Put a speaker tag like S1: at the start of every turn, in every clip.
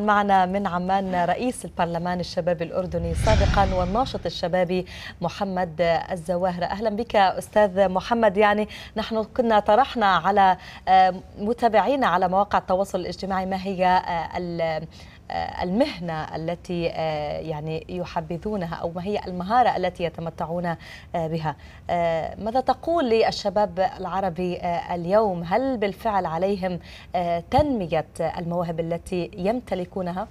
S1: معنا من عمان رئيس البرلمان الشبابي الأردني سابقا والناشط الشبابي محمد الزواهر أهلا بك أستاذ محمد يعني نحن كنا طرحنا على آه، متابعينا على مواقع التواصل الاجتماعي ما هي آه، آه، المهنة التي آه، يعني يحبذونها أو ما هي المهارة التي يتمتعون آه، بها ماذا تقول للشباب العربي اليوم هل بالفعل عليهم تنمية المواهب التي يمتلكونها؟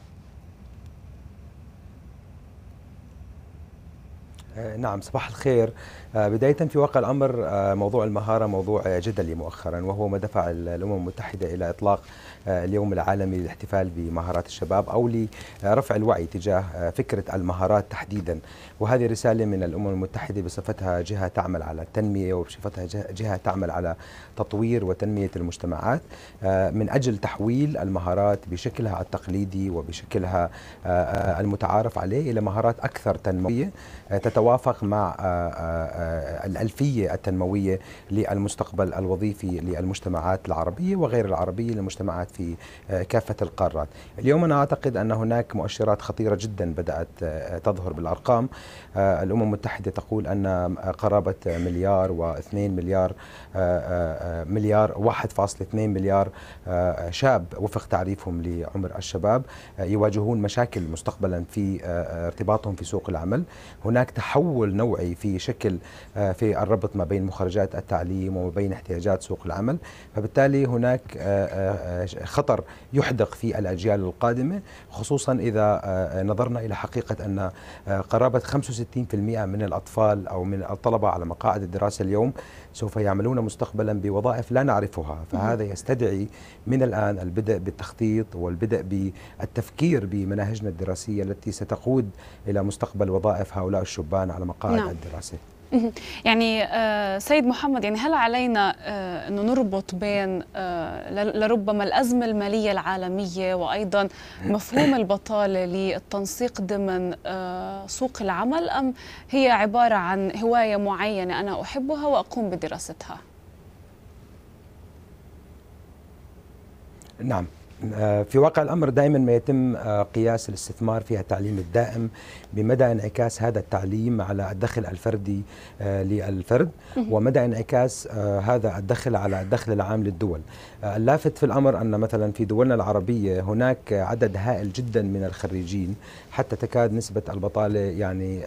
S1: آه، نعم صباح الخير آه، بداية في واقع الأمر آه، موضوع المهارة موضوع جدلي مؤخرا وهو ما دفع الأمم المتحدة إلى إطلاق اليوم العالمي للاحتفال بمهارات الشباب أو لرفع الوعي تجاه فكرة المهارات تحديدا وهذه رسالة من الأمم المتحدة بصفتها جهة تعمل على التنمية وبصفتها جهة تعمل على تطوير وتنمية المجتمعات من أجل تحويل المهارات بشكلها التقليدي وبشكلها المتعارف عليه إلى مهارات أكثر تنموية تتوقع تتوافق مع آه، آه، آه، الألفية التنموية للمستقبل الوظيفي للمجتمعات العربية وغير العربية للمجتمعات في كافة القارات اليوم أنا أعتقد أن هناك مؤشرات خطيرة جدا بدأت تظهر بالأرقام الأمم المتحدة تقول أن قرابة مليار و2 مليار مليار 1.2 مليار شاب وفق تعريفهم لعمر الشباب يواجهون مشاكل مستقبلا في ارتباطهم في سوق العمل هناك تحدي تحول نوعي في شكل آه، في الربط ما بين مخرجات التعليم وما بين احتياجات سوق العمل فبالتالي هناك آه، آه، خطر يحدق في الأجيال القادمة خصوصا إذا نظرنا إلى حقيقة أن قرابة 65% من الأطفال أو من الطلبة على مقاعد الدراسة اليوم سوف يعملون مستقبلا بوظائف لا نعرفها فهذا يستدعي من الآن البدء بالتخطيط والبدء بالتفكير بمناهجنا الدراسية التي ستقود إلى مستقبل وظائف هؤلاء الشبان بناء على مقاعد نعم. الدراسه يعني آه، سيد محمد يعني هل علينا آه، انه نربط بين آه، لربما الازمه الماليه العالميه وايضا مفهوم البطاله للتنسيق ضمن سوق العمل ام هي عباره عن هوايه معينه انا احبها واقوم بدراستها؟ نعم آه، في واقع الامر دائما ما يتم آه، قياس الاستثمار في التعليم الدائم بمدى انعكاس هذا التعليم على الدخل الفردي آه، للفرد ومدى انعكاس هذا الدخل على الدخل العام للدول. اللافت في الامر ان مثلا في دولنا العربيه هناك عدد هائل جدا من الخريجين حتى تكاد نسبه البطاله يعني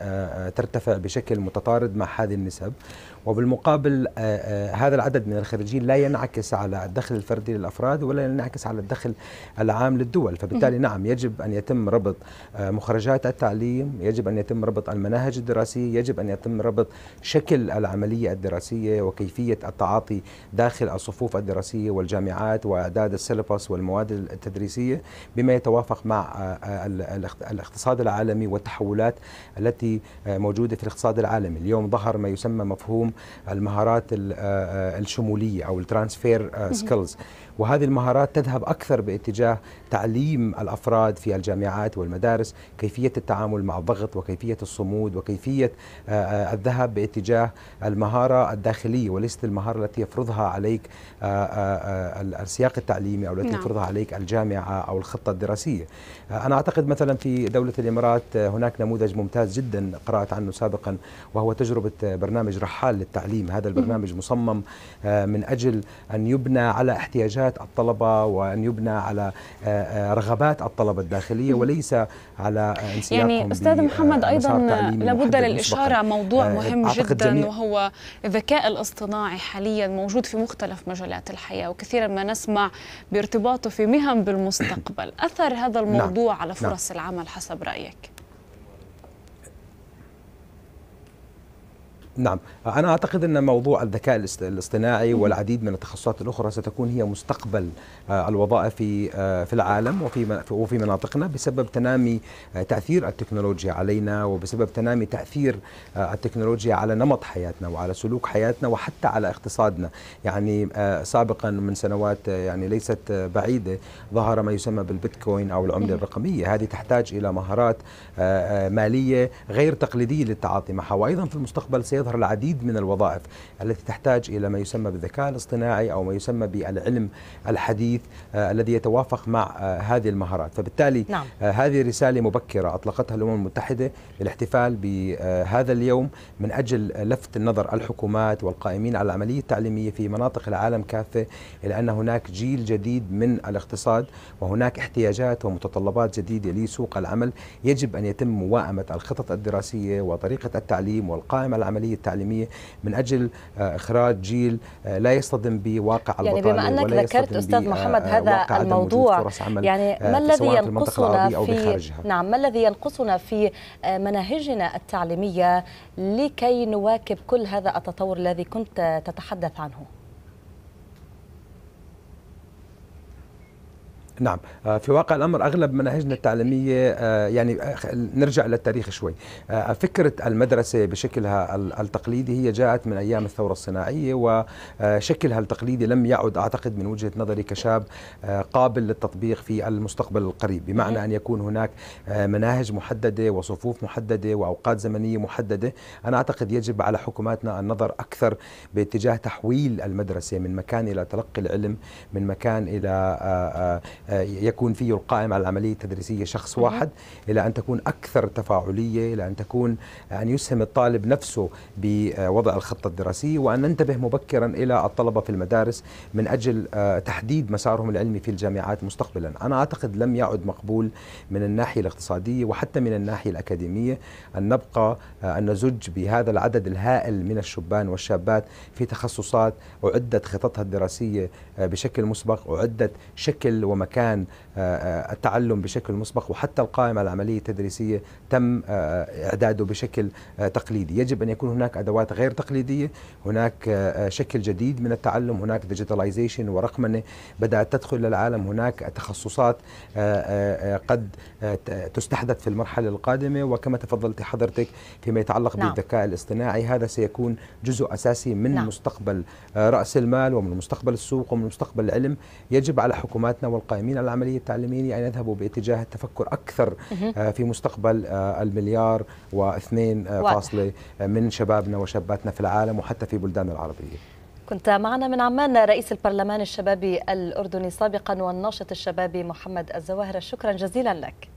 S1: ترتفع بشكل متطارد مع هذه النسب وبالمقابل هذا العدد من الخريجين لا ينعكس على الدخل الفردي للافراد ولا ينعكس على الدخل العام للدول فبالتالي نعم يجب أن يتم ربط آه، مخرجات التعليم يجب أن يتم ربط المناهج الدراسية يجب أن يتم ربط شكل العملية الدراسية وكيفية التعاطي داخل الصفوف الدراسية والجامعات وإعداد السيلبس والمواد التدريسية بما يتوافق مع آه، آه، الاقتصاد العالمي والتحولات التي موجودة في الاقتصاد العالمي اليوم ظهر ما يسمى مفهوم المهارات الشمولية أو الترانسفير سكيلز وهذه المهارات تذهب أكثر باتجاه تعليم الأفراد في الجامعات والمدارس كيفية التعامل مع الضغط وكيفية الصمود وكيفية آه، آه، الذهاب باتجاه المهارة الداخلية وليست المهارة التي يفرضها عليك آه، السياق التعليمي أو التي نعم. يفرضها عليك الجامعة أو الخطة الدراسية أنا أعتقد مثلا في دولة الإمارات هناك نموذج ممتاز جدا قرأت عنه سابقا وهو تجربة برنامج رحال للتعليم هذا البرنامج مصمم من أجل أن يبنى على احتياجات احتياجات الطلبه وان يبنى على آه، آه، رغبات الطلبه الداخليه وليس على انسيابهم يعني استاذ محمد ايضا لابد للاشاره موضوع آه، مهم جدا وهو الذكاء الاصطناعي حاليا موجود في مختلف مجالات الحياه وكثيرا ما نسمع بارتباطه في مهن بالمستقبل اثر هذا نعم. الموضوع نعم. على فرص نعم. العمل حسب رايك نعم أنا أعتقد أن موضوع الذكاء الاصطناعي والعديد من التخصصات الأخرى ستكون هي مستقبل آه، الوظائف في آه، في العالم وفي وفي مناطقنا بسبب تنامي آه، تأثير التكنولوجيا علينا وبسبب تنامي تأثير التكنولوجيا على نمط حياتنا وعلى سلوك حياتنا وحتى على اقتصادنا يعني سابقا من سنوات يعني ليست بعيدة ظهر ما يسمى بالبيتكوين أو العملة الرقمية هذه تحتاج إلى مهارات مالية غير تقليدية للتعاطي معها وأيضا في المستقبل سيظهر تظهر العديد من الوظائف التي تحتاج إلى ما يسمى بالذكاء الاصطناعي أو ما يسمى بالعلم الحديث آه، الذي يتوافق مع آه، هذه المهارات فبالتالي نعم. آه، هذه رسالة مبكرة أطلقتها الأمم المتحدة للاحتفال بهذا اليوم من أجل لفت النظر الحكومات والقائمين على العملية التعليمية في مناطق العالم كافة إلى أن هناك جيل جديد من الاقتصاد وهناك احتياجات ومتطلبات جديدة لسوق العمل يجب أن يتم موائمة الخطط الدراسية وطريقة التعليم والقائمة العملية التعليميه من اجل آه، اخراج جيل آه، لا يصطدم بواقع يعني البطاله يعني بما انك ذكرت استاذ آه، محمد هذا الموضوع يعني ما الذي ينقصنا في نعم ما الذي ينقصنا في مناهجنا التعليميه لكي نواكب كل هذا التطور الذي كنت تتحدث عنه نعم آه، في واقع الامر اغلب مناهجنا التعليميه آه، يعني آه، نرجع للتاريخ شوي فكره المدرسه بشكلها التقليدي هي جاءت من ايام الثوره الصناعيه وشكلها التقليدي لم يعد اعتقد من وجهه نظري كشاب قابل للتطبيق في المستقبل القريب بمعنى ان يكون هناك مناهج محدده وصفوف محدده واوقات زمنيه محدده انا اعتقد يجب على حكوماتنا النظر اكثر باتجاه تحويل المدرسه من مكان الى تلقي العلم من مكان الى آه، يكون فيه القائم على العملية التدريسية شخص واحد إلى أن تكون أكثر تفاعلية إلى أن تكون أن يسهم الطالب نفسه بوضع الخطة الدراسية وأن ننتبه مبكرا إلى الطلبة في المدارس من أجل آه، تحديد مسارهم العلمي في الجامعات مستقبلا أنا أعتقد لم يعد مقبول من الناحية الاقتصادية وحتى من الناحية الأكاديمية أن نبقى آه، أن نزج بهذا العدد الهائل من الشبان والشابات في تخصصات أعدت خططها الدراسية بشكل مسبق أعدت شكل ومكان كان آه، آه، التعلم بشكل مسبق وحتى القائمة العملية التدريسية تم آه، إعداده بشكل تقليدي يجب أن يكون هناك أدوات غير تقليدية هناك شكل جديد من التعلم هناك ديجيتاليزيشن ورقمنة بدأت تدخل للعالم هناك تخصصات قد تستحدث في المرحلة القادمة وكما تفضلت حضرتك فيما يتعلق نعم. بالذكاء الاصطناعي هذا سيكون جزء أساسي من نعم. مستقبل رأس المال ومن مستقبل السوق ومن مستقبل العلم يجب على حكوماتنا والقائمين من العملية التعليمية أن يذهبوا باتجاه التفكر أكثر آه، في مستقبل آه، المليار واثنين آه، فاصلة من شبابنا وشاباتنا في العالم وحتى في بلدان العربية كنت معنا من عمان رئيس البرلمان الشبابي الأردني سابقا والناشط الشبابي محمد الزواهرة شكرا جزيلا لك